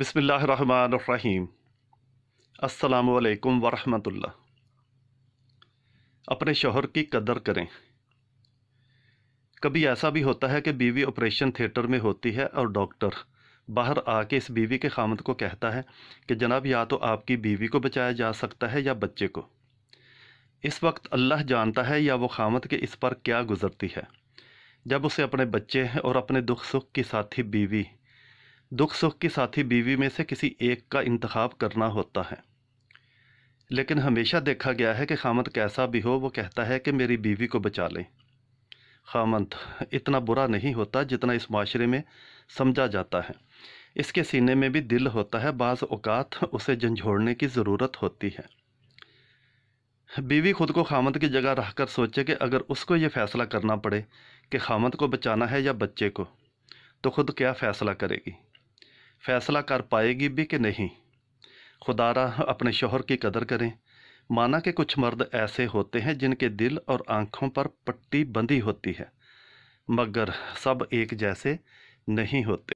बिसमीम् अल्लाम वरहमतुल्ला अपने शोहर की कदर करें कभी ऐसा भी होता है कि बीवी ऑपरेशन थिएटर में होती है और डॉक्टर बाहर आके इस बीवी के खामद को कहता है कि जनाब या तो आपकी बीवी को बचाया जा सकता है या बच्चे को इस वक्त अल्लाह जानता है या वो खामद के इस पर क्या गुज़रती है जब उसे अपने बच्चे और अपने दुख सुख की साथी बीवी दुख सुख की साथी बीवी में से किसी एक का इंतखब करना होता है लेकिन हमेशा देखा गया है कि खामत कैसा भी हो वो कहता है कि मेरी बीवी को बचा लें खामत इतना बुरा नहीं होता जितना इस माशरे में समझा जाता है इसके सीने में भी दिल होता है बाज़ अवत उसे झंझोड़ने की ज़रूरत होती है बीवी खुद को खामत की जगह रह कर सोचे कि अगर उसको ये फ़ैसला करना पड़े कि खामत को बचाना है या बच्चे को तो खुद क्या फ़ैसला करेगी फ़ैसला कर पाएगी भी कि नहीं खुदारा अपने शोहर की कदर करें माना कि कुछ मर्द ऐसे होते हैं जिनके दिल और आँखों पर पट्टी बंधी होती है मगर सब एक जैसे नहीं होते